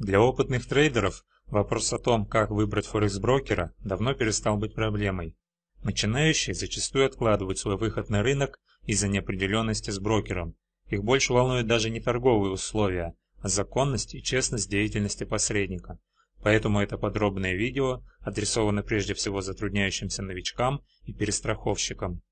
Для опытных трейдеров вопрос о том, как выбрать форекс-брокера, давно перестал быть проблемой. Начинающие зачастую откладывают свой выход на рынок из-за неопределенности с брокером. Их больше волнуют даже не торговые условия, а законность и честность деятельности посредника. Поэтому это подробное видео адресовано прежде всего затрудняющимся новичкам и перестраховщикам.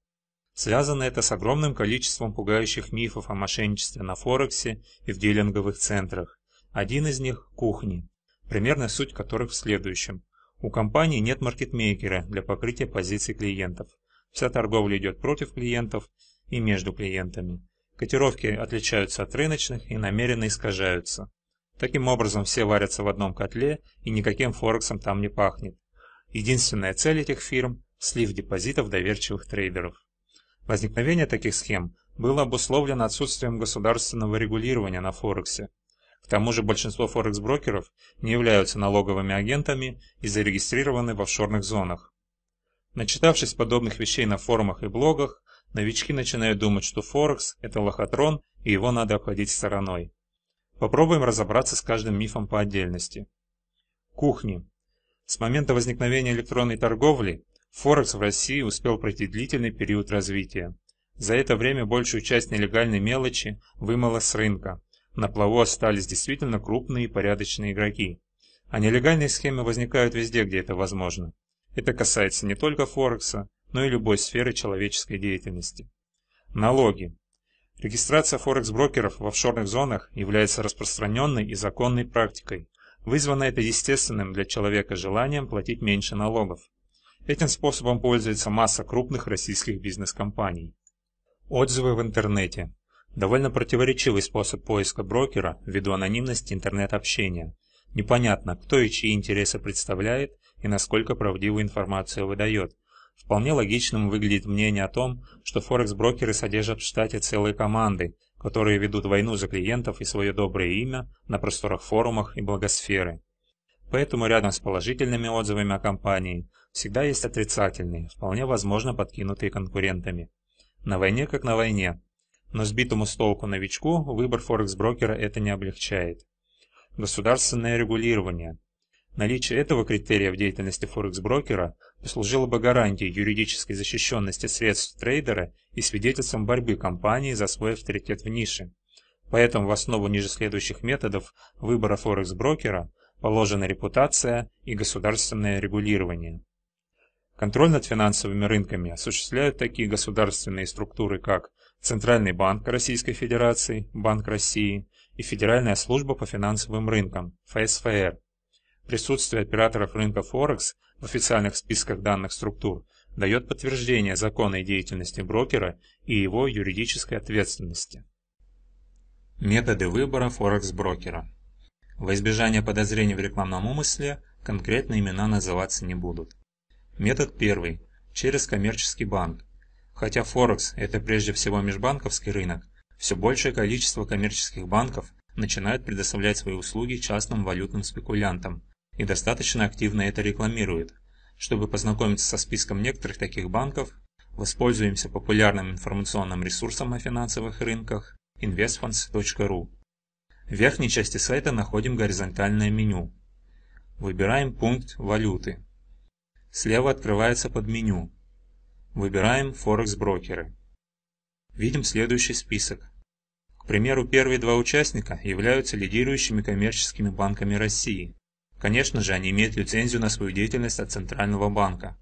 Связано это с огромным количеством пугающих мифов о мошенничестве на Форексе и в дилинговых центрах. Один из них – кухни, примерная суть которых в следующем. У компании нет маркетмейкера для покрытия позиций клиентов. Вся торговля идет против клиентов и между клиентами. Котировки отличаются от рыночных и намеренно искажаются. Таким образом, все варятся в одном котле и никаким Форексом там не пахнет. Единственная цель этих фирм – слив депозитов доверчивых трейдеров. Возникновение таких схем было обусловлено отсутствием государственного регулирования на Форексе, к тому же большинство форекс-брокеров не являются налоговыми агентами и зарегистрированы в офшорных зонах. Начитавшись подобных вещей на форумах и блогах, новички начинают думать, что Форекс – это лохотрон, и его надо обходить стороной. Попробуем разобраться с каждым мифом по отдельности. Кухни. С момента возникновения электронной торговли Форекс в России успел пройти длительный период развития. За это время большую часть нелегальной мелочи вымыла с рынка, на плаву остались действительно крупные и порядочные игроки. А нелегальные схемы возникают везде, где это возможно. Это касается не только Форекса, но и любой сферы человеческой деятельности. Налоги. Регистрация форекс-брокеров в офшорных зонах является распространенной и законной практикой. Вызвано это естественным для человека желанием платить меньше налогов. Этим способом пользуется масса крупных российских бизнес-компаний. Отзывы в интернете. Довольно противоречивый способ поиска брокера ввиду анонимности интернет-общения. Непонятно, кто и чьи интересы представляет и насколько правдивую информацию выдает. Вполне логичным выглядит мнение о том, что форекс-брокеры содержат в штате целые команды, которые ведут войну за клиентов и свое доброе имя на просторах форумах и благосферы. Поэтому рядом с положительными отзывами о компании всегда есть отрицательные, вполне возможно подкинутые конкурентами. На войне как на войне, но сбитому с толку новичку выбор форекс-брокера это не облегчает. Государственное регулирование. Наличие этого критерия в деятельности форекс-брокера послужило бы гарантией юридической защищенности средств трейдера и свидетельством борьбы компании за свой авторитет в нише. Поэтому в основу ниже следующих методов выбора форекс-брокера положена репутация и государственное регулирование. Контроль над финансовыми рынками осуществляют такие государственные структуры, как Центральный банк Российской Федерации, Банк России и Федеральная служба по финансовым рынкам, ФСФР. Присутствие операторов рынка Форекс в официальных списках данных структур дает подтверждение законной деятельности брокера и его юридической ответственности. Методы выбора Форекс-брокера Во избежание подозрений в рекламном умысле конкретные имена называться не будут. Метод первый. Через коммерческий банк Хотя Форекс – это прежде всего межбанковский рынок, все большее количество коммерческих банков начинают предоставлять свои услуги частным валютным спекулянтам и достаточно активно это рекламируют. Чтобы познакомиться со списком некоторых таких банков, воспользуемся популярным информационным ресурсом о финансовых рынках investfunds.ru. В верхней части сайта находим горизонтальное меню. Выбираем пункт «Валюты». Слева открывается подменю Выбираем Форекс-брокеры. Видим следующий список. К примеру, первые два участника являются лидирующими коммерческими банками России. Конечно же, они имеют лицензию на свою деятельность от Центрального банка.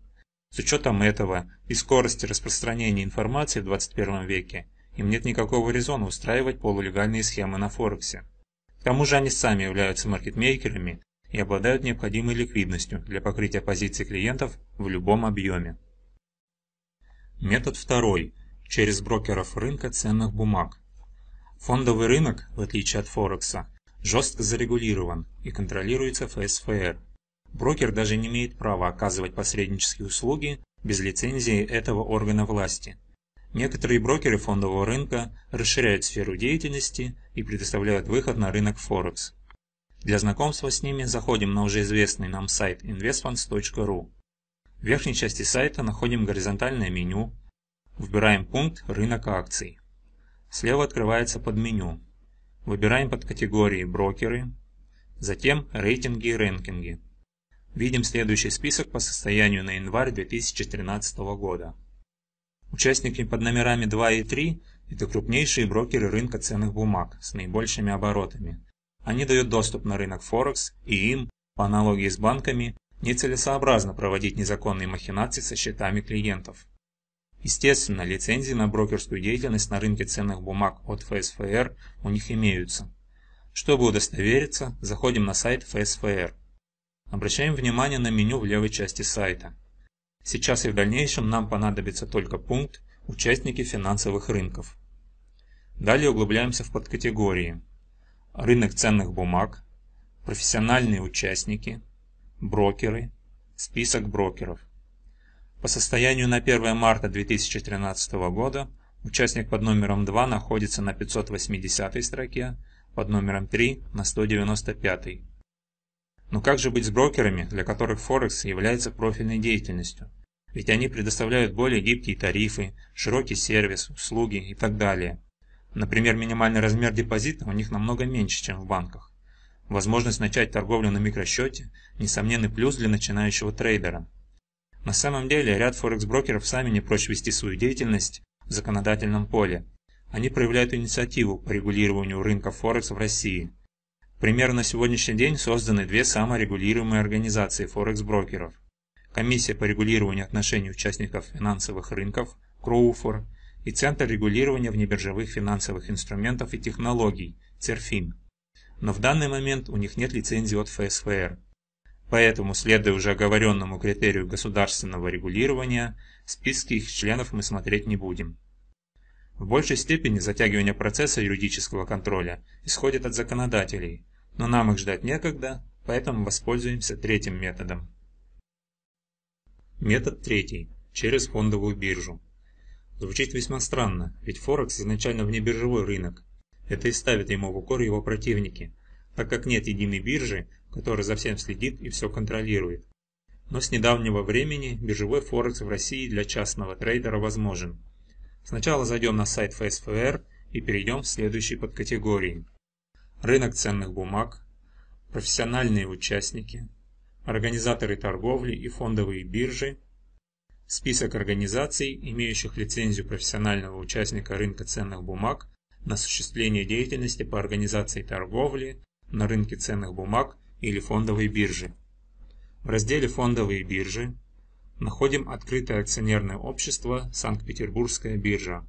С учетом этого и скорости распространения информации в 21 веке, им нет никакого резона устраивать полулегальные схемы на Форексе. К тому же они сами являются маркетмейкерами и обладают необходимой ликвидностью для покрытия позиций клиентов в любом объеме. Метод второй – через брокеров рынка ценных бумаг. Фондовый рынок, в отличие от Форекса, жестко зарегулирован и контролируется ФСФР. Брокер даже не имеет права оказывать посреднические услуги без лицензии этого органа власти. Некоторые брокеры фондового рынка расширяют сферу деятельности и предоставляют выход на рынок Форекс. Для знакомства с ними заходим на уже известный нам сайт investfunds.ru. В верхней части сайта находим горизонтальное меню, выбираем пункт «Рынок акций». Слева открывается подменю. Выбираем под категории «Брокеры», затем «Рейтинги и рэнкинги». Видим следующий список по состоянию на январь 2013 года. Участники под номерами 2 и 3 – это крупнейшие брокеры рынка ценных бумаг с наибольшими оборотами. Они дают доступ на рынок Форекс и им, по аналогии с банками, нецелесообразно проводить незаконные махинации со счетами клиентов. Естественно, лицензии на брокерскую деятельность на рынке ценных бумаг от ФСФР у них имеются. Чтобы удостовериться, заходим на сайт ФСФР. Обращаем внимание на меню в левой части сайта. Сейчас и в дальнейшем нам понадобится только пункт «Участники финансовых рынков». Далее углубляемся в подкатегории «Рынок ценных бумаг», «Профессиональные участники», брокеры, список брокеров. По состоянию на 1 марта 2013 года участник под номером 2 находится на 580 строке, под номером 3 на 195. Но как же быть с брокерами, для которых Форекс является профильной деятельностью? Ведь они предоставляют более гибкие тарифы, широкий сервис, услуги и так далее. Например, минимальный размер депозита у них намного меньше, чем в банках. Возможность начать торговлю на микросчете – несомненный плюс для начинающего трейдера. На самом деле, ряд форекс-брокеров сами не прочь вести свою деятельность в законодательном поле. Они проявляют инициативу по регулированию рынка Форекс в России. Примерно на сегодняшний день созданы две саморегулируемые организации форекс-брокеров. Комиссия по регулированию отношений участников финансовых рынков – КРУФОР и Центр регулирования внебиржевых финансовых инструментов и технологий – ЦЕРФИН но в данный момент у них нет лицензии от ФСФР. Поэтому, следуя уже оговоренному критерию государственного регулирования, списки их членов мы смотреть не будем. В большей степени затягивание процесса юридического контроля исходит от законодателей, но нам их ждать некогда, поэтому воспользуемся третьим методом. Метод третий – через фондовую биржу. Звучит весьма странно, ведь Форекс изначально внебиржевой рынок, это и ставит ему в укор его противники, так как нет единой биржи, которая за всем следит и все контролирует. Но с недавнего времени биржевой Форекс в России для частного трейдера возможен. Сначала зайдем на сайт ФСФР и перейдем в следующие подкатегории. Рынок ценных бумаг, профессиональные участники, организаторы торговли и фондовые биржи, список организаций, имеющих лицензию профессионального участника рынка ценных бумаг на осуществление деятельности по организации торговли на рынке ценных бумаг или фондовой биржи. В разделе «Фондовые биржи» находим открытое акционерное общество «Санкт-Петербургская биржа».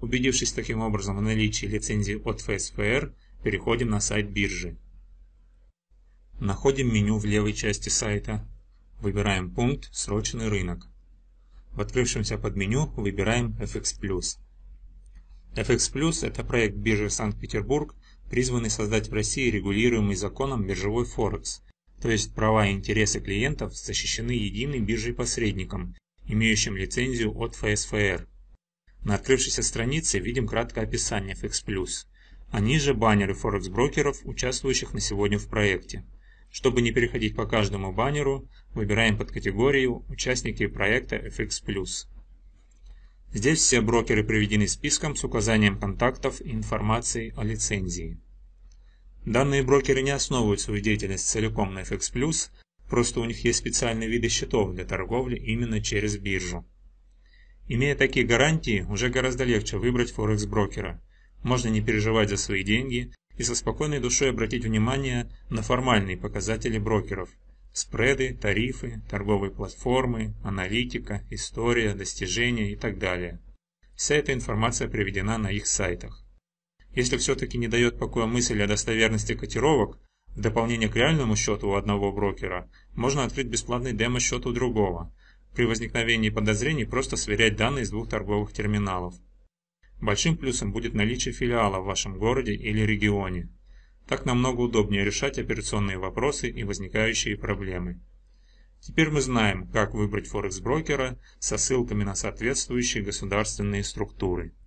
Убедившись таким образом в наличии лицензии от ФСФР, переходим на сайт биржи. Находим меню в левой части сайта. Выбираем пункт «Срочный рынок». В открывшемся подменю выбираем FX+. FX Plus – это проект биржи Санкт-Петербург, призванный создать в России регулируемый законом биржевой Форекс, то есть права и интересы клиентов защищены единой биржей-посредником, имеющим лицензию от ФСФР. На открывшейся странице видим краткое описание FX Plus, а ниже баннеры Форекс-брокеров, участвующих на сегодня в проекте. Чтобы не переходить по каждому баннеру, выбираем под категорию «Участники проекта FX+.» Plus». Здесь все брокеры приведены списком с указанием контактов и информации о лицензии. Данные брокеры не основывают свою деятельность целиком на FX+, просто у них есть специальные виды счетов для торговли именно через биржу. Имея такие гарантии, уже гораздо легче выбрать форекс-брокера. Можно не переживать за свои деньги и со спокойной душой обратить внимание на формальные показатели брокеров – Спреды, тарифы, торговые платформы, аналитика, история, достижения и так далее. Вся эта информация приведена на их сайтах. Если все-таки не дает покоя мысль о достоверности котировок, в дополнение к реальному счету у одного брокера можно открыть бесплатный демо-счет у другого. При возникновении подозрений просто сверять данные из двух торговых терминалов. Большим плюсом будет наличие филиала в вашем городе или регионе. Так намного удобнее решать операционные вопросы и возникающие проблемы. Теперь мы знаем, как выбрать форекс-брокера со ссылками на соответствующие государственные структуры.